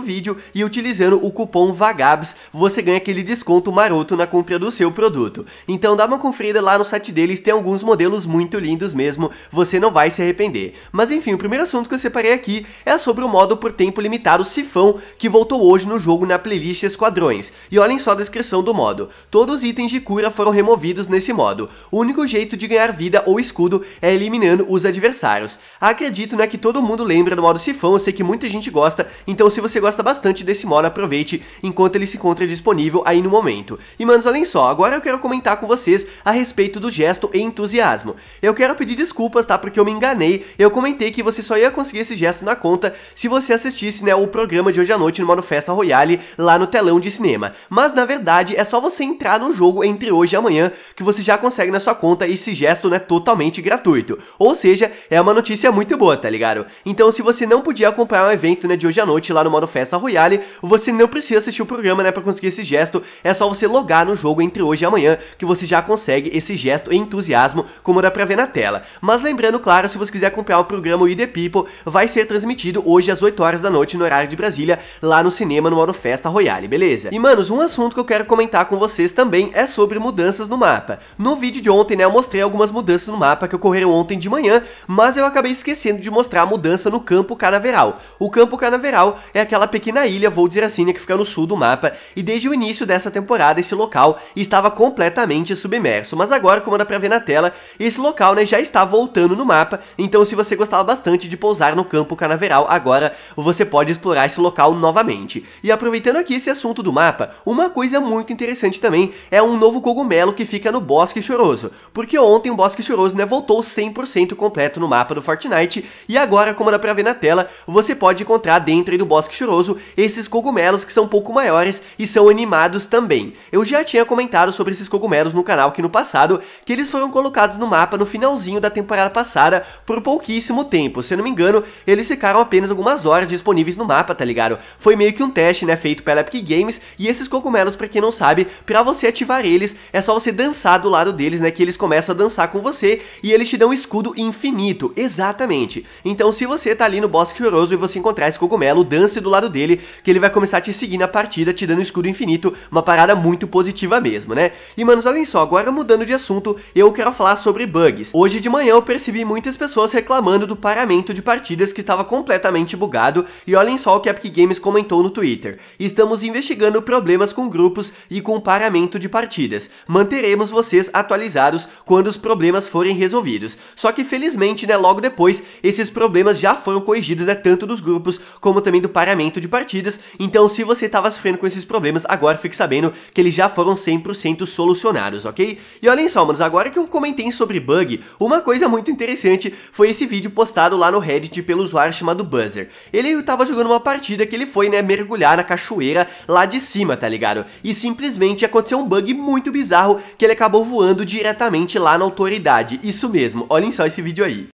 do vídeo e utilizando o cupom VAGABS você ganha aquele desconto maroto na compra do seu produto. Então dá uma conferida lá no site deles, tem alguns modelos muito lindos mesmo, você não vai se arrepender. Mas enfim, o primeiro assunto que eu separei aqui é sobre o modo por tempo limitado Sifão, que voltou hoje no jogo na playlist Esquadrões. E olhem só a descrição do modo. Todos os itens de cura foram removidos nesse modo. O único jeito de ganhar vida ou escudo é eliminando os adversários. Acredito né, que todo mundo lembra do modo Sifão, eu sei que muita gente gosta, então se você gosta gosta bastante desse modo, aproveite enquanto ele se encontra disponível aí no momento. E manos, olhem só, agora eu quero comentar com vocês a respeito do gesto e entusiasmo. Eu quero pedir desculpas, tá, porque eu me enganei, eu comentei que você só ia conseguir esse gesto na conta se você assistisse, né, o programa de hoje à noite no modo Festa Royale lá no telão de cinema. Mas, na verdade, é só você entrar no jogo entre hoje e amanhã que você já consegue na sua conta esse gesto, né, totalmente gratuito. Ou seja, é uma notícia muito boa, tá ligado? Então, se você não podia acompanhar o evento, né, de hoje à noite lá no modo Festa Festa Royale, você não precisa assistir o programa, né, para conseguir esse gesto, é só você logar no jogo entre hoje e amanhã, que você já consegue esse gesto e entusiasmo, como dá para ver na tela. Mas lembrando, claro, se você quiser acompanhar o programa We The People, vai ser transmitido hoje às 8 horas da noite no horário de Brasília, lá no cinema no modo Festa Royale, beleza? E, manos, um assunto que eu quero comentar com vocês também é sobre mudanças no mapa. No vídeo de ontem, né, eu mostrei algumas mudanças no mapa que ocorreram ontem de manhã, mas eu acabei esquecendo de mostrar a mudança no campo canaveral. O campo canaveral é aquela pequena ilha Voldziracínia assim, né, que fica no sul do mapa, e desde o início dessa temporada esse local estava completamente submerso, mas agora, como dá pra ver na tela, esse local né, já está voltando no mapa, então se você gostava bastante de pousar no campo canaveral, agora você pode explorar esse local novamente. E aproveitando aqui esse assunto do mapa, uma coisa muito interessante também é um novo cogumelo que fica no Bosque Choroso, porque ontem o Bosque Choroso né, voltou 100% completo no mapa do Fortnite, e agora, como dá pra ver na tela, você pode encontrar dentro do Bosque Choroso gostoso esses cogumelos que são um pouco maiores e são animados também. Eu já tinha comentado sobre esses cogumelos no canal aqui no passado, que eles foram colocados no mapa no finalzinho da temporada passada por pouquíssimo tempo. Se eu não me engano, eles ficaram apenas algumas horas disponíveis no mapa, tá ligado? Foi meio que um teste, né, feito pela Epic Games e esses cogumelos, pra quem não sabe, pra você ativar eles, é só você dançar do lado deles, né, que eles começam a dançar com você e eles te dão um escudo infinito, exatamente. Então se você tá ali no boss furioso e você encontrar esse cogumelo, dance do lado dele, que ele vai começar a te seguir na partida, te dando escudo infinito, uma parada muito positiva mesmo, né? E, manos, olhem só, agora mudando de assunto, eu quero falar sobre bugs. Hoje de manhã eu percebi muitas pessoas reclamando do paramento de partidas que estava completamente bugado, e olhem só o que a Epic Games comentou no Twitter. Estamos investigando problemas com grupos e com paramento de partidas. Manteremos vocês atualizados quando os problemas forem resolvidos. Só que, felizmente, né, logo depois, esses problemas já foram corrigidos, né, tanto dos grupos como também do paramento de partidas, então se você estava sofrendo com esses problemas, agora fique sabendo que eles já foram 100% solucionados, ok? E olhem só, manos, agora que eu comentei sobre bug, uma coisa muito interessante foi esse vídeo postado lá no Reddit pelo usuário chamado Buzzer. Ele estava jogando uma partida que ele foi, né, mergulhar na cachoeira lá de cima, tá ligado? E simplesmente aconteceu um bug muito bizarro que ele acabou voando diretamente lá na autoridade. Isso mesmo, olhem só esse vídeo aí.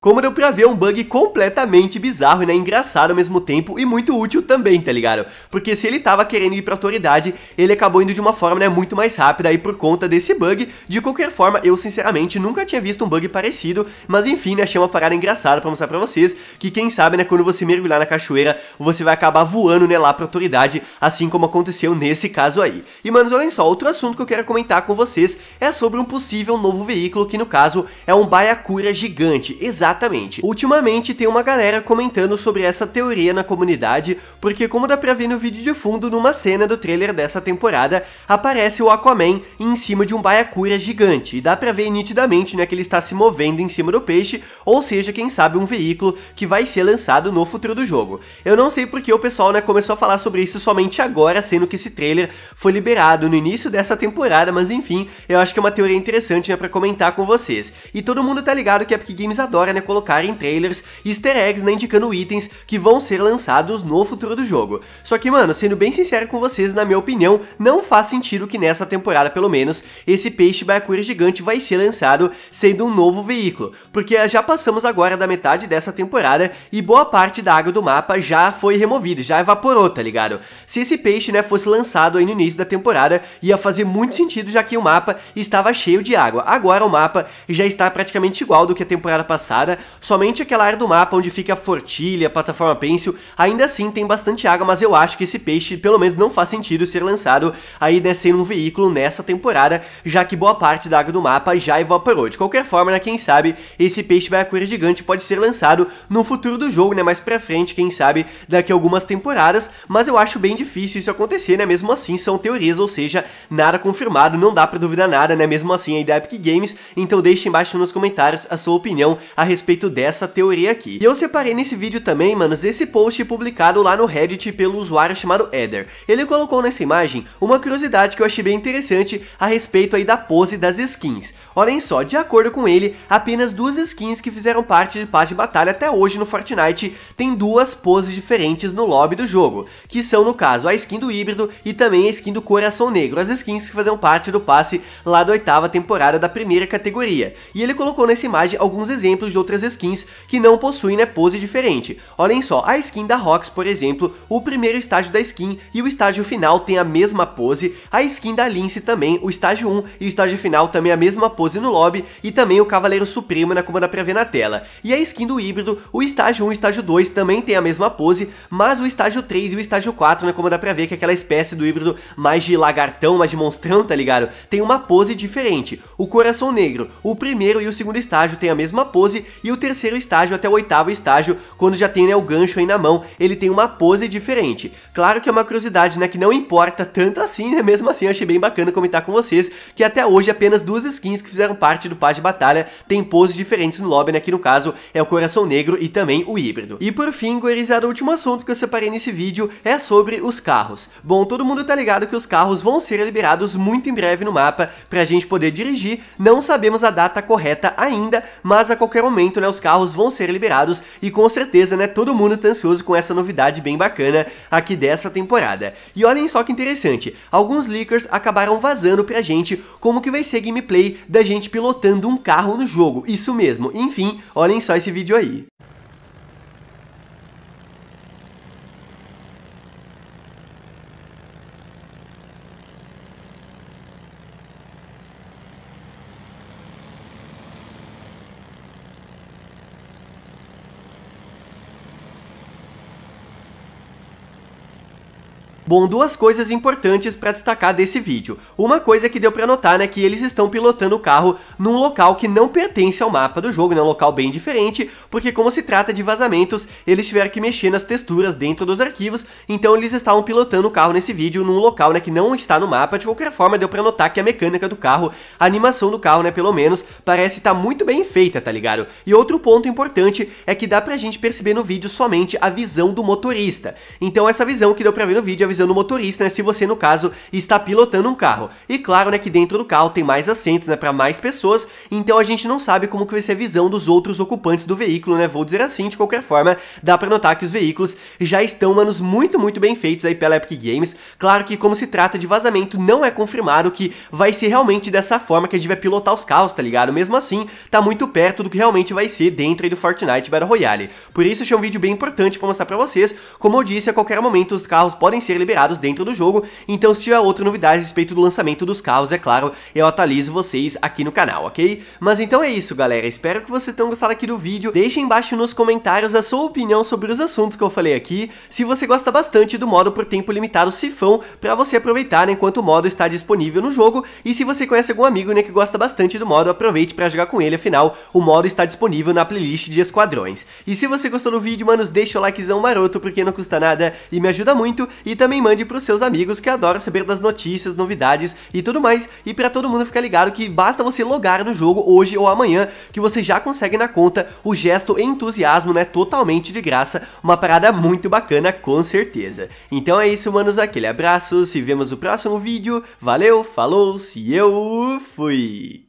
Como deu pra ver, é um bug completamente bizarro e né, engraçado ao mesmo tempo e muito útil também, tá ligado? Porque se ele tava querendo ir pra autoridade, ele acabou indo de uma forma né, muito mais rápida aí por conta desse bug. De qualquer forma, eu sinceramente nunca tinha visto um bug parecido, mas enfim, né, achei uma parada engraçada pra mostrar pra vocês que quem sabe, né, quando você mergulhar na cachoeira, você vai acabar voando né, lá pra autoridade, assim como aconteceu nesse caso aí. E manos, olhem só, outro assunto que eu quero comentar com vocês é sobre um possível novo veículo, que no caso é um Baiacura gigante, exato Exatamente. Ultimamente tem uma galera comentando sobre essa teoria na comunidade, porque como dá pra ver no vídeo de fundo, numa cena do trailer dessa temporada, aparece o Aquaman em cima de um baiacura gigante, e dá pra ver nitidamente né, que ele está se movendo em cima do peixe, ou seja, quem sabe um veículo que vai ser lançado no futuro do jogo. Eu não sei porque o pessoal né, começou a falar sobre isso somente agora, sendo que esse trailer foi liberado no início dessa temporada, mas enfim, eu acho que é uma teoria interessante né, pra comentar com vocês. E todo mundo tá ligado que a Epic Games adora né, colocar em trailers e easter eggs né, indicando itens que vão ser lançados no futuro do jogo. Só que, mano, sendo bem sincero com vocês, na minha opinião, não faz sentido que nessa temporada, pelo menos, esse peixe baiacuira gigante vai ser lançado sendo um novo veículo, porque já passamos agora da metade dessa temporada e boa parte da água do mapa já foi removida, já evaporou, tá ligado? Se esse peixe, né, fosse lançado aí no início da temporada, ia fazer muito sentido, já que o mapa estava cheio de água. Agora o mapa já está praticamente igual do que a temporada passada, somente aquela área do mapa onde fica a fortilha, a plataforma pêncil, ainda assim tem bastante água, mas eu acho que esse peixe pelo menos não faz sentido ser lançado aí né, sendo um veículo nessa temporada, já que boa parte da água do mapa já evaporou. De qualquer forma, né, quem sabe, esse peixe vai acuir gigante pode ser lançado no futuro do jogo, né, mais pra frente, quem sabe, daqui a algumas temporadas, mas eu acho bem difícil isso acontecer, né, mesmo assim são teorias, ou seja, nada confirmado, não dá pra duvidar nada, né, mesmo assim aí da é Epic Games, então deixe embaixo nos comentários a sua opinião a respeito respeito dessa teoria aqui. E eu separei nesse vídeo também, manos, esse post publicado lá no Reddit pelo usuário chamado Eder. Ele colocou nessa imagem uma curiosidade que eu achei bem interessante a respeito aí da pose das skins. Olhem só, de acordo com ele, apenas duas skins que fizeram parte de paz de batalha até hoje no Fortnite têm duas poses diferentes no lobby do jogo, que são no caso a skin do híbrido e também a skin do coração negro, as skins que faziam parte do passe lá da oitava temporada da primeira categoria. E ele colocou nessa imagem alguns exemplos de outros outras skins que não possuem né, pose diferente. Olhem só, a skin da Rox, por exemplo, o primeiro estágio da skin e o estágio final tem a mesma pose, a skin da Lince também, o estágio 1 e o estágio final também a mesma pose no lobby e também o Cavaleiro Supremo na né, como dá pra ver na tela. E a skin do híbrido, o estágio 1 e o estágio 2 também tem a mesma pose, mas o estágio 3 e o estágio 4, né, como dá pra ver que é aquela espécie do híbrido mais de lagartão, mais de monstrão, tá ligado? Tem uma pose diferente. O coração negro, o primeiro e o segundo estágio tem a mesma pose e o terceiro estágio até o oitavo estágio, quando já tem né, o gancho aí na mão, ele tem uma pose diferente. Claro que é uma curiosidade, né, que não importa tanto assim, né, mesmo assim eu achei bem bacana comentar com vocês, que até hoje apenas duas skins que fizeram parte do Paz de Batalha têm poses diferentes no lobby, né, que no caso é o Coração Negro e também o Híbrido. E por fim, gurizada, o último assunto que eu separei nesse vídeo é sobre os carros. Bom, todo mundo tá ligado que os carros vão ser liberados muito em breve no mapa pra gente poder dirigir, não sabemos a data correta ainda, mas a qualquer momento momento, né, os carros vão ser liberados e com certeza, né, todo mundo tá ansioso com essa novidade bem bacana aqui dessa temporada. E olhem só que interessante, alguns leakers acabaram vazando pra gente como que vai ser a gameplay da gente pilotando um carro no jogo, isso mesmo, enfim, olhem só esse vídeo aí. Bom, duas coisas importantes para destacar desse vídeo. Uma coisa que deu para notar né, que eles estão pilotando o carro num local que não pertence ao mapa do jogo, né, um local bem diferente, porque como se trata de vazamentos, eles tiveram que mexer nas texturas dentro dos arquivos, então eles estavam pilotando o carro nesse vídeo num local né, que não está no mapa, de qualquer forma deu para notar que a mecânica do carro, a animação do carro, né, pelo menos, parece estar tá muito bem feita, tá ligado? E outro ponto importante é que dá pra gente perceber no vídeo somente a visão do motorista. Então essa visão que deu pra ver no vídeo é a visão utilizando o motorista, né, se você, no caso, está pilotando um carro. E claro, né, que dentro do carro tem mais assentos, né, para mais pessoas, então a gente não sabe como que vai ser a visão dos outros ocupantes do veículo, né, vou dizer assim, de qualquer forma, dá para notar que os veículos já estão, manos, muito, muito bem feitos aí pela Epic Games. Claro que como se trata de vazamento, não é confirmado que vai ser realmente dessa forma que a gente vai pilotar os carros, tá ligado? Mesmo assim, tá muito perto do que realmente vai ser dentro aí do Fortnite Battle Royale. Por isso, achei é um vídeo bem importante para mostrar para vocês, como eu disse, a qualquer momento os carros podem ser liberados liberados dentro do jogo, então se tiver outra novidade a respeito do lançamento dos carros, é claro, eu atualizo vocês aqui no canal, ok? Mas então é isso, galera, espero que vocês tenham gostado aqui do vídeo, deixem embaixo nos comentários a sua opinião sobre os assuntos que eu falei aqui, se você gosta bastante do modo por tempo limitado Sifão, para você aproveitar enquanto o modo está disponível no jogo, e se você conhece algum amigo né, que gosta bastante do modo, aproveite para jogar com ele, afinal, o modo está disponível na playlist de esquadrões. E se você gostou do vídeo, manos, deixa o likezão maroto, porque não custa nada e me ajuda muito, e também também mande para os seus amigos que adoram saber das notícias, novidades e tudo mais. E para todo mundo ficar ligado que basta você logar no jogo hoje ou amanhã que você já consegue na conta o gesto entusiasmo, né? Totalmente de graça, uma parada muito bacana com certeza. Então é isso, manos, aquele abraço, se vemos no próximo vídeo. Valeu, falou, se eu fui!